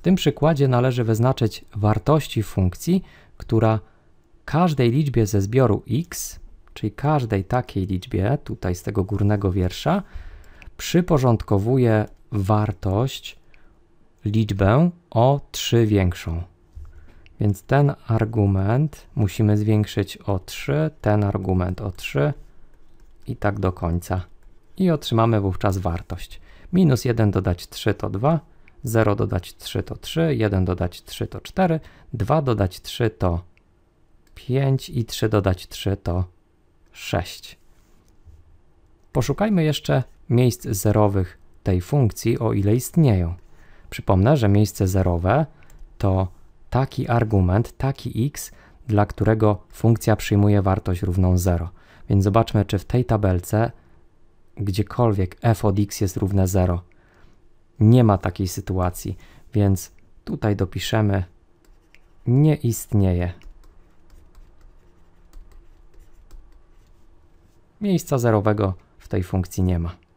W tym przykładzie należy wyznaczyć wartości funkcji, która każdej liczbie ze zbioru x, czyli każdej takiej liczbie, tutaj z tego górnego wiersza, przyporządkowuje wartość, liczbę o 3 większą. Więc ten argument musimy zwiększyć o 3, ten argument o 3 i tak do końca. I otrzymamy wówczas wartość. Minus 1 dodać 3 to 2, 0 dodać 3 to 3, 1 dodać 3 to 4, 2 dodać 3 to 5 i 3 dodać 3 to 6. Poszukajmy jeszcze miejsc zerowych tej funkcji, o ile istnieją. Przypomnę, że miejsce zerowe to taki argument, taki x, dla którego funkcja przyjmuje wartość równą 0. Więc zobaczmy, czy w tej tabelce gdziekolwiek f od x jest równe 0 nie ma takiej sytuacji, więc tutaj dopiszemy nie istnieje. Miejsca zerowego w tej funkcji nie ma.